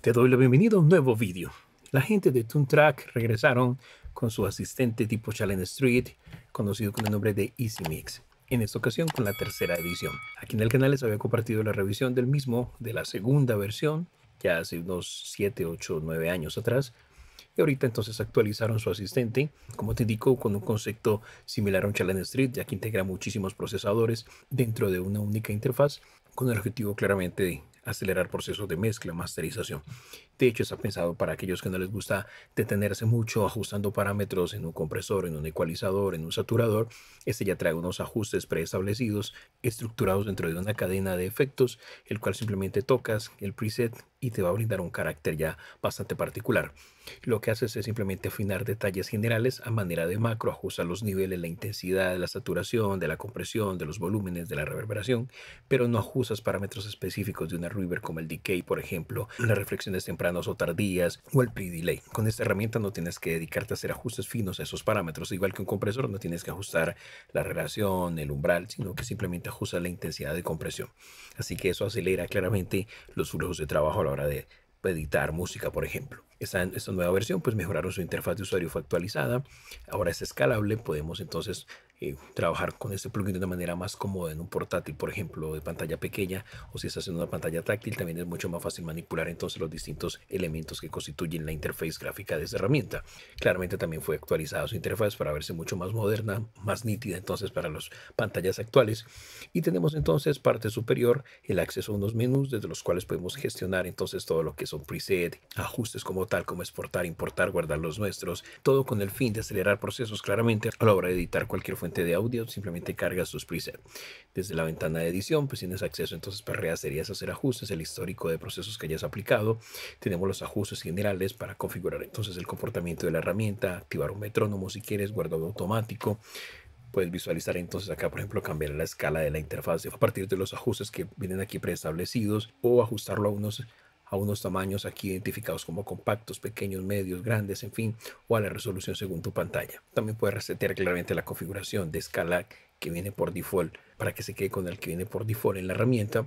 Te doy la bienvenida a un nuevo vídeo. La gente de track regresaron con su asistente tipo Challenge Street, conocido con el nombre de Easy Mix, en esta ocasión con la tercera edición. Aquí en el canal les había compartido la revisión del mismo, de la segunda versión, ya hace unos 7, 8, 9 años atrás. Y ahorita entonces actualizaron su asistente, como te indico, con un concepto similar a un Challenge Street, ya que integra muchísimos procesadores dentro de una única interfaz, con el objetivo claramente de acelerar procesos de mezcla, masterización. De hecho, está pensado para aquellos que no les gusta detenerse mucho ajustando parámetros en un compresor, en un ecualizador, en un saturador. Este ya trae unos ajustes preestablecidos, estructurados dentro de una cadena de efectos, el cual simplemente tocas el preset y te va a brindar un carácter ya bastante particular. Lo que haces es simplemente afinar detalles generales a manera de macro, ajusta los niveles, la intensidad, la saturación, de la compresión, de los volúmenes, de la reverberación, pero no ajustas parámetros específicos de una reverb como el decay, por ejemplo, las reflexiones tempranas o tardías o el pre-delay. Con esta herramienta no tienes que dedicarte a hacer ajustes finos a esos parámetros, igual que un compresor no tienes que ajustar la relación, el umbral, sino que simplemente ajustas la intensidad de compresión. Así que eso acelera claramente los flujos de trabajo hora de editar música, por ejemplo. Esta, esta nueva versión, pues mejoraron su interfaz de usuario, fue actualizada, ahora es escalable, podemos entonces eh, trabajar con este plugin de una manera más cómoda en un portátil, por ejemplo, de pantalla pequeña, o si estás en una pantalla táctil, también es mucho más fácil manipular entonces los distintos elementos que constituyen la interfaz gráfica de esta herramienta. Claramente también fue actualizada su interfaz para verse mucho más moderna, más nítida entonces para las pantallas actuales. Y tenemos entonces parte superior el acceso a unos menús desde los cuales podemos gestionar entonces todo lo que son preset, ajustes como tal, como exportar, importar, guardar los nuestros, todo con el fin de acelerar procesos claramente a la hora de editar cualquier fuente de audio, simplemente cargas tus presets. Desde la ventana de edición, pues tienes acceso entonces para rehacerías, hacer ajustes, el histórico de procesos que hayas aplicado. Tenemos los ajustes generales para configurar entonces el comportamiento de la herramienta, activar un metrónomo si quieres, guardado automático puedes visualizar entonces acá, por ejemplo, cambiar la escala de la interfaz a partir de los ajustes que vienen aquí preestablecidos o ajustarlo a unos a unos tamaños aquí identificados como compactos, pequeños, medios, grandes, en fin, o a la resolución según tu pantalla. También puedes resetear claramente la configuración de escala que viene por default para que se quede con el que viene por default en la herramienta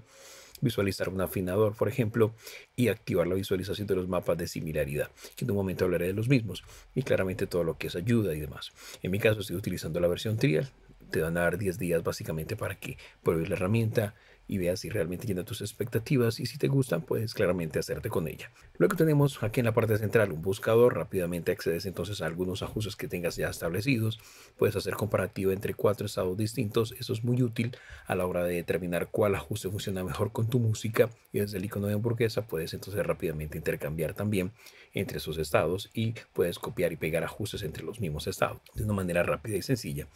visualizar un afinador, por ejemplo, y activar la visualización de los mapas de similaridad, que en un momento hablaré de los mismos, y claramente todo lo que es ayuda y demás. En mi caso estoy utilizando la versión trial, te van a dar 10 días básicamente para que pruebes la herramienta, y veas si realmente llena tus expectativas y si te gustan, Puedes claramente hacerte con ella. Luego tenemos aquí en la parte central un buscador, rápidamente accedes entonces a algunos ajustes que tengas ya establecidos, puedes hacer comparativo entre cuatro estados distintos, eso es muy útil a la hora de determinar cuál ajuste funciona mejor con tu música y desde el icono de hamburguesa puedes entonces rápidamente intercambiar también entre esos estados y puedes copiar y pegar ajustes entre los mismos estados de una manera rápida y sencilla.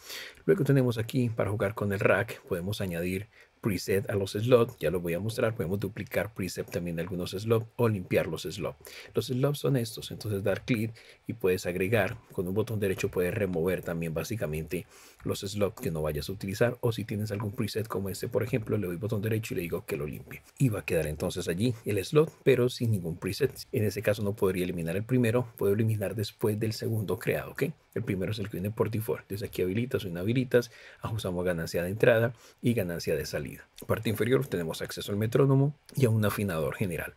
Luego tenemos aquí para jugar con el rack podemos añadir preset a los slots, ya lo voy a mostrar, podemos duplicar preset también algunos slots o limpiar los slots. Los slots son estos, entonces dar clic y puedes agregar, con un botón derecho puedes remover también básicamente los slots que no vayas a utilizar o si tienes algún preset como este por ejemplo le doy botón derecho y le digo que lo limpie y va a quedar entonces allí el slot pero sin ningún preset en ese caso no podría eliminar el primero puedo eliminar después del segundo creado ok el primero es el que viene por default Desde aquí habilitas o inhabilitas ajustamos ganancia de entrada y ganancia de salida parte inferior tenemos acceso al metrónomo y a un afinador general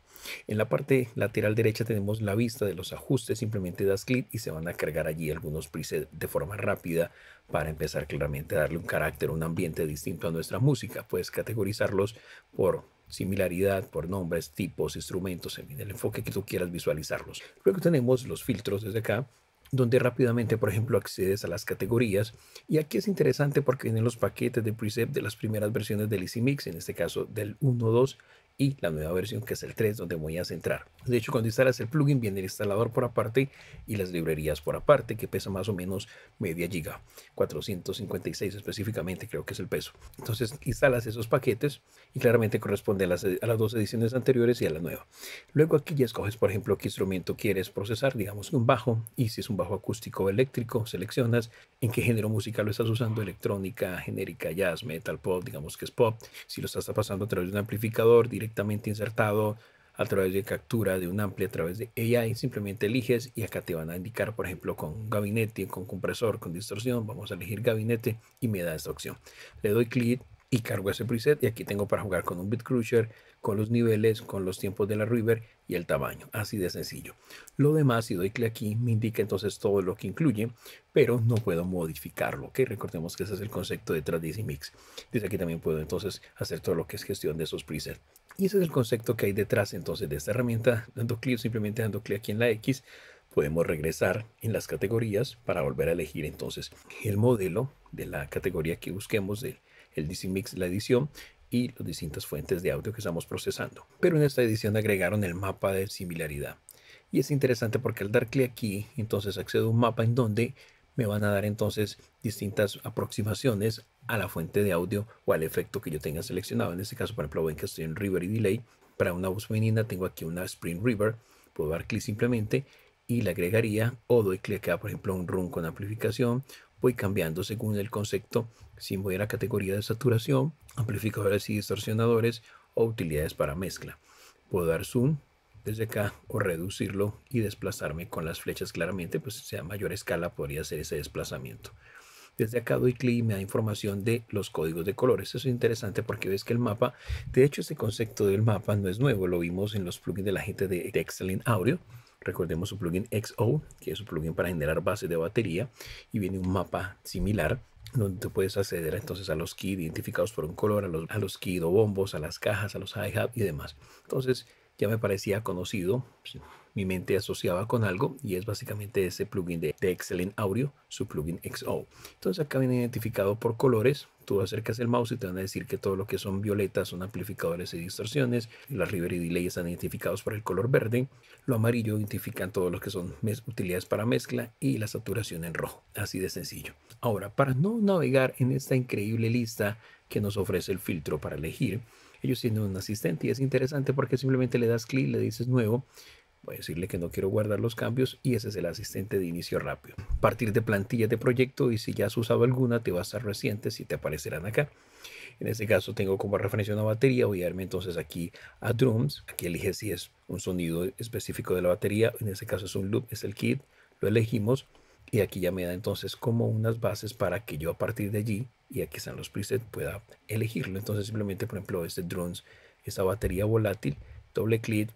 en la parte lateral derecha tenemos la vista de los ajustes, simplemente das clic y se van a cargar allí algunos presets de forma rápida para empezar claramente a darle un carácter, un ambiente distinto a nuestra música. Puedes categorizarlos por similaridad por nombres, tipos, instrumentos, en el enfoque que tú quieras visualizarlos. Luego tenemos los filtros desde acá, donde rápidamente, por ejemplo, accedes a las categorías. Y aquí es interesante porque vienen los paquetes de preset de las primeras versiones del Easy Mix, en este caso del 1.2 y la nueva versión que es el 3 donde voy a centrar. De hecho, cuando instalas el plugin viene el instalador por aparte y las librerías por aparte que pesa más o menos media giga, 456 específicamente creo que es el peso. Entonces instalas esos paquetes y claramente corresponde a las, dos ediciones anteriores y a la nueva. Luego aquí ya escoges por ejemplo qué instrumento quieres procesar, digamos un bajo y si es un bajo acústico o eléctrico seleccionas en qué género musical lo estás usando, electrónica, genérica, jazz, metal, pop, digamos que es pop. Si lo estás pasando a través de un amplificador directo directamente insertado a través de captura de un amplio a través de AI, simplemente eliges y acá te van a indicar, por ejemplo, con gabinete, con compresor, con distorsión, vamos a elegir gabinete y me da esta opción. Le doy clic y cargo ese preset y aquí tengo para jugar con un bit crusher, con los niveles, con los tiempos de la river y el tamaño, así de sencillo. Lo demás, si doy clic aquí, me indica entonces todo lo que incluye, pero no puedo modificarlo, Que Recordemos que ese es el concepto detrás de Easy Mix. Desde aquí también puedo entonces hacer todo lo que es gestión de esos presets. Y ese es el concepto que hay detrás entonces de esta herramienta. Dando clic, simplemente dando clic aquí en la X, podemos regresar en las categorías para volver a elegir entonces el modelo de la categoría que busquemos, el, el DC Mix, la edición y las distintas fuentes de audio que estamos procesando. Pero en esta edición agregaron el mapa de similaridad. Y es interesante porque al dar clic aquí, entonces accedo a un mapa en donde me van a dar entonces distintas aproximaciones a la fuente de audio o al efecto que yo tenga seleccionado. En este caso, por ejemplo, ven que estoy en River y Delay. Para una voz femenina tengo aquí una Spring River. Puedo dar clic simplemente y le agregaría o doy clic acá, por ejemplo, un run con amplificación. Voy cambiando según el concepto. Si voy a la categoría de saturación, amplificadores y distorsionadores o utilidades para mezcla. Puedo dar zoom desde acá o reducirlo y desplazarme con las flechas claramente, pues sea mayor escala podría hacer ese desplazamiento. Desde acá doy clic y me da información de los códigos de colores. Eso es interesante porque ves que el mapa, de hecho ese concepto del mapa no es nuevo, lo vimos en los plugins de la gente de, Excel Excellent Audio. Recordemos su plugin XO, que es un plugin para generar bases de batería y viene un mapa similar donde tú puedes acceder entonces a los kits identificados por un color, a los, a los kits o bombos, a las cajas, a los hi-hat y demás. Entonces, ya me parecía conocido, pues, mi mente asociaba con algo y es básicamente ese plugin de, Excellent Audio, su plugin XO. Entonces acá viene identificado por colores, tú acercas el mouse y te van a decir que todo lo que son violetas son amplificadores y distorsiones, las river y delay están identificados por el color verde, lo amarillo identifican todos los que son utilidades para mezcla y la saturación en rojo, así de sencillo. Ahora, para no navegar en esta increíble lista que nos ofrece el filtro para elegir, ellos tienen un asistente y es interesante porque simplemente le das clic, le dices nuevo, voy a decirle que no quiero guardar los cambios y ese es el asistente de inicio rápido. Partir de plantilla de proyecto y si ya has usado alguna te va a estar reciente si te aparecerán acá. En este caso tengo como referencia una batería, voy a irme entonces aquí a drums, aquí elige si es un sonido específico de la batería, en este caso es un loop, es el kit, lo elegimos y aquí ya me da entonces como unas bases para que yo a partir de allí y aquí están los presets, pueda elegirlo. Entonces simplemente, por ejemplo, este drones, esta batería volátil, doble clic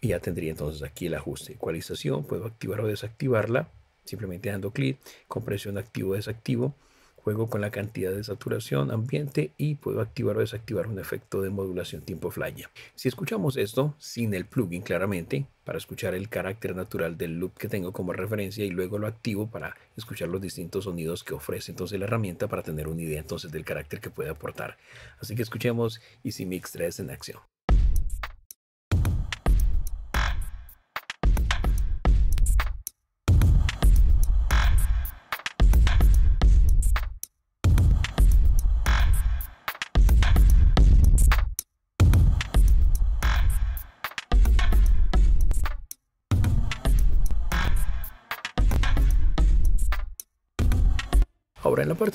y ya tendría entonces aquí el ajuste. Ecualización, puedo activar o desactivarla, simplemente dando clic, compresión activo o desactivo, Juego con la cantidad de saturación ambiente y puedo activar o desactivar un efecto de modulación tiempo flyer. Si escuchamos esto sin el plugin claramente, para escuchar el carácter natural del loop que tengo como referencia y luego lo activo para escuchar los distintos sonidos que ofrece entonces la herramienta para tener una idea entonces del carácter que puede aportar. Así que escuchemos Easy Mix 3 en acción.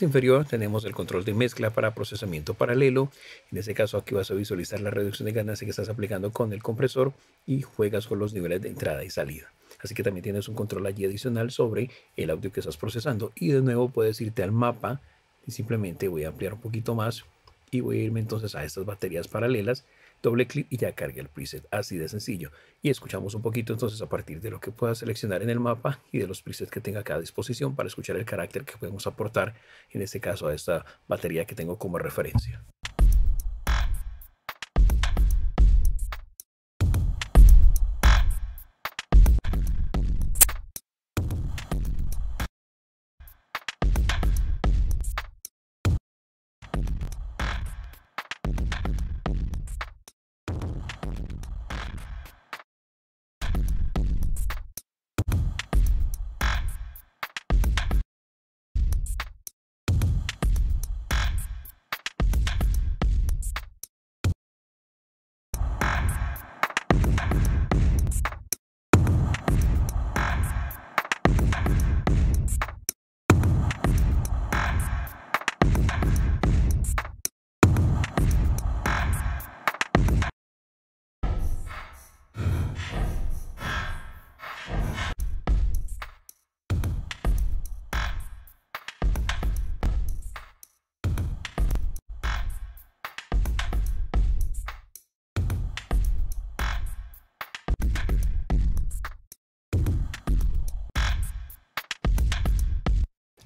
inferior tenemos el control de mezcla para procesamiento paralelo. En ese caso aquí vas a visualizar la reducción de ganancia que estás aplicando con el compresor y juegas con los niveles de entrada y salida. Así que también tienes un control allí adicional sobre el audio que estás procesando. Y de nuevo puedes irte al mapa y simplemente voy a ampliar un poquito más y voy a irme entonces a estas baterías paralelas doble clic y ya cargue el preset. Así de sencillo. Y escuchamos un poquito entonces a partir de lo que pueda seleccionar en el mapa y de los presets que tenga a disposición para escuchar el carácter que podemos aportar, en este caso a esta batería que tengo como referencia.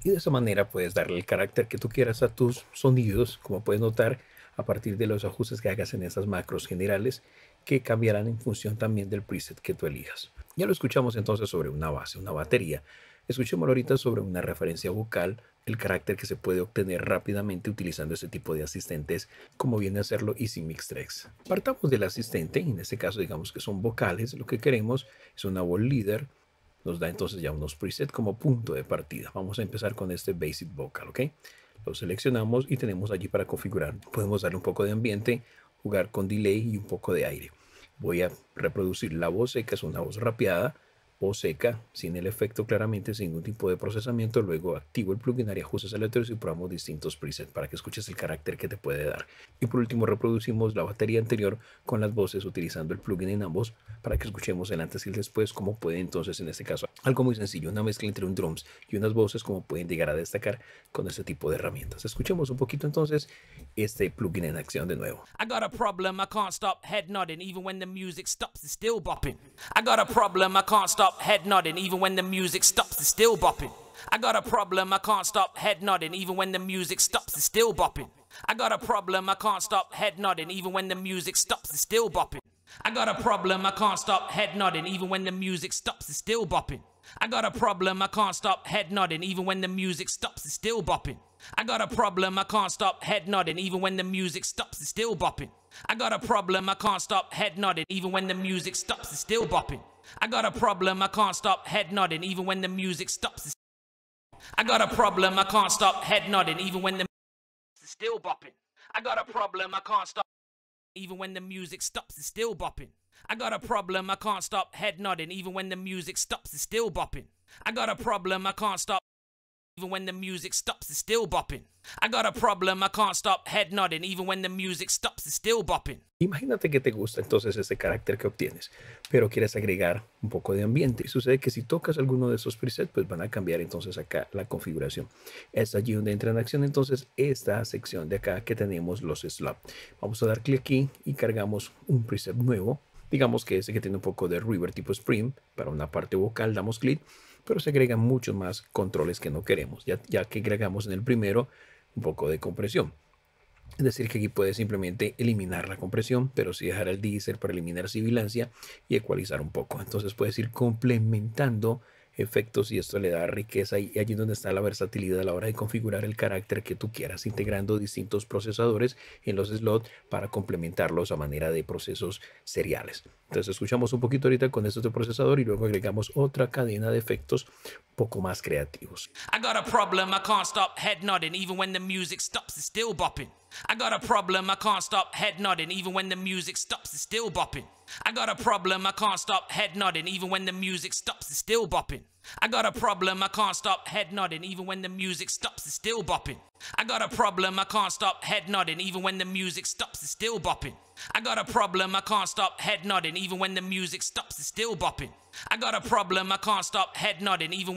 y de esa manera puedes darle el carácter que tú quieras a tus sonidos, como puedes notar a partir de los ajustes que hagas en esas macros generales que cambiarán en función también del preset que tú elijas. Ya lo escuchamos entonces sobre una base, una batería. Escuchémoslo ahorita sobre una referencia vocal, el carácter que se puede obtener rápidamente utilizando este tipo de asistentes, como viene a hacerlo Easy Mix Tracks. Partamos del asistente, en este caso digamos que son vocales, lo que queremos es una voz líder nos da entonces ya unos presets como punto de partida. Vamos a empezar con este Basic Vocal, ¿ok? Lo seleccionamos y tenemos allí para configurar. Podemos darle un poco de ambiente, jugar con delay y un poco de aire. Voy a reproducir la voz que es una voz rapeada o seca, sin el efecto claramente, sin ningún tipo de procesamiento. Luego activo el plugin, haría ajustes aleatorios y probamos distintos presets para que escuches el carácter que te puede dar. Y por último reproducimos la batería anterior con las voces utilizando el plugin en ambos para que escuchemos el antes y el después como puede entonces en este caso. Algo muy sencillo, una mezcla entre un drums y unas voces como pueden llegar a destacar con este tipo de herramientas. Escuchemos un poquito entonces este plugin en acción de nuevo. I got a problem, I can't stop head nodding even when the music stops, still bopping. stop stop head nodding, even when the music stops, it's still bopping. I got a problem, I can't stop head nodding, even when the music stops, it's still bopping. I got a problem, I can't stop head nodding, even when the music stops, it's still bopping. I got a problem, I can't stop head nodding, even when the music stops, it's still bopping. I got a problem, I can't stop head nodding, even when the music stops, it's still bopping. I got a problem, I can't stop head nodding, even when the music stops, it's still bopping. I got a problem, I can't stop head nodding, even when the music stops, it's still bopping. I got a problem, I can't stop head nodding even when the music stops. I got a problem, I can't stop head nodding even when the is still bopping. I got a problem, I can't stop even when the music stops, it's still bopping. I got a problem, I can't stop head nodding even when the music stops, it's still bopping. I got a problem, I can't stop even when the music stops, still I got a problem, I can't stop head nodding, even when the music stops, still Imagínate que te gusta entonces ese carácter que obtienes, pero quieres agregar un poco de ambiente. Y sucede que si tocas alguno de esos presets, pues van a cambiar entonces acá la configuración. Es allí donde entra en acción entonces esta sección de acá que tenemos los slots. Vamos a dar clic aquí y cargamos un preset nuevo. Digamos que ese que tiene un poco de river tipo Spring para una parte vocal, damos clic pero se agregan muchos más controles que no queremos, ya, que agregamos en el primero un poco de compresión. Es decir, que aquí puedes simplemente eliminar la compresión, pero si dejar el diésel para eliminar sibilancia y ecualizar un poco. Entonces puedes ir complementando efectos y esto le da riqueza y allí donde está la versatilidad a la hora de configurar el carácter que tú quieras, integrando distintos procesadores en los slots para complementarlos a manera de procesos seriales. Entonces escuchamos un poquito ahorita con este procesador y luego agregamos otra cadena de efectos poco más creativos. I got a problem, I can't stop head nodding, even when the music stops, it's still bopping. I got a problem, I can't stop head nodding, even when the music stops, it's still bopping. I got a problem, I can't stop head nodding, even when the music stops, it's still bopping. I got a problem, I can't stop head nodding, even when the music stops, it's still bopping. I got a problem, I can't stop head nodding, even when the music stops, it's still bopping. I got a problem, I can't stop head nodding, even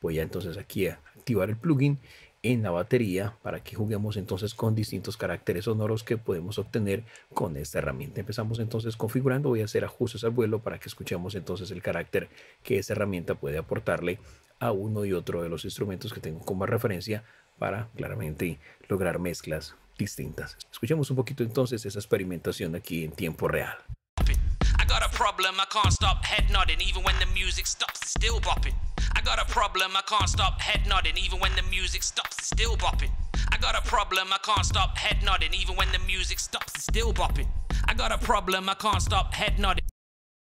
voy a entonces aquí a activar el plugin en la batería para que juguemos entonces con distintos caracteres sonoros que podemos obtener con esta herramienta. Empezamos entonces configurando, voy a hacer ajustes al vuelo para que escuchemos entonces el carácter que esta herramienta puede aportarle a uno y otro de los instrumentos que tengo como referencia para claramente lograr mezclas distintas. Escuchemos un poquito entonces esa experimentación aquí en tiempo real. got a problem, I can't stop head nodding, even when the music stops, it's still bopping. I got a problem, I can't stop head nodding, even when the music stops, it's still bopping. I got a problem, I can't stop head nodding, even when the music stops, it's still bopping. I got a problem, I can't stop head nodding.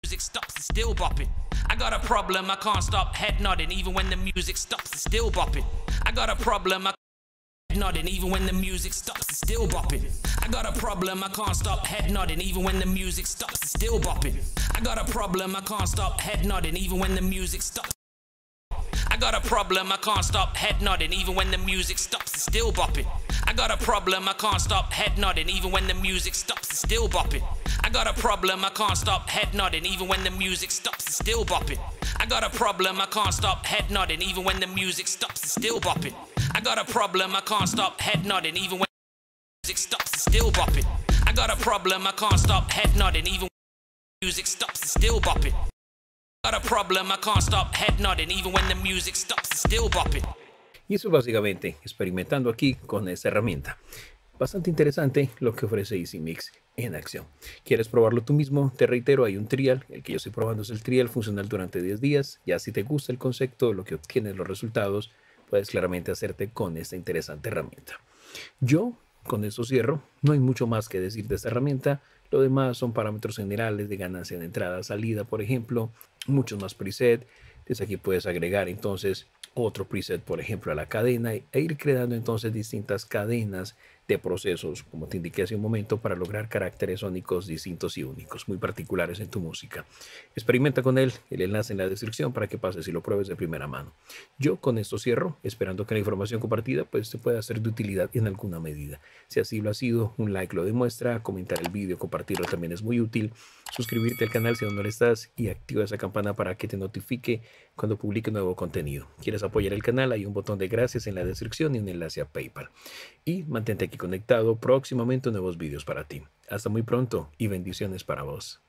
Music stops, it's still bopping. I got a problem, I can't stop head nodding, even when the music stops, it's still bopping. I got a problem, I nodding, even when the music stops, it's still bopping. I got a problem, I can't stop head nodding, even when the music stops, it's still bopping. I got a problem, I can't stop head nodding, even when the music stops. I got a problem, I can't stop head nodding, even when the music stops, it's still bopping. I got a problem, I can't stop head nodding, even when the music stops, it's still bopping. I got a problem, I can't stop head nodding, even when the music stops, it's still bopping. I got a problem, I can't stop head nodding, even when the music stops, it's still bopping. I got a problem, I can't stop head nodding, even when the music stops, it's still bopping. I got a problem, I can't stop head nodding, even when the music stops, it's still bopping. I Got a problem, I can't stop head nodding, even when the music stops, it's still bopping. Y eso básicamente, experimentando aquí con esta herramienta. Bastante interesante lo que ofrece Easy Mix en acción. ¿Quieres probarlo tú mismo? Te reitero, hay un trial, el que yo estoy probando es el trial funcional durante 10 días. Ya si te gusta el concepto, lo que obtienes, los resultados, puedes claramente hacerte con esta interesante herramienta. Yo con esto cierro, no hay mucho más que decir de esta herramienta, lo demás son parámetros generales de ganancia de entrada, salida, por ejemplo, muchos más presets. desde aquí puedes agregar entonces otro preset, por ejemplo, a la cadena e ir creando entonces distintas cadenas de procesos, como te indiqué hace un momento, para lograr caracteres sónicos distintos y únicos, muy particulares en tu música. Experimenta con él, el enlace en la descripción para que pases y lo pruebes de primera mano. Yo con esto cierro, esperando que la información compartida pues, te pueda ser de utilidad en alguna medida. Si así lo ha sido, un like lo demuestra, comentar el vídeo, compartirlo también es muy útil suscribirte al canal si aún no lo estás y activa esa campana para que te notifique cuando publique nuevo contenido. ¿Quieres apoyar el canal? Hay un botón de gracias en la descripción y un enlace a PayPal. Y mantente aquí conectado, próximamente nuevos videos para ti. Hasta muy pronto y bendiciones para vos.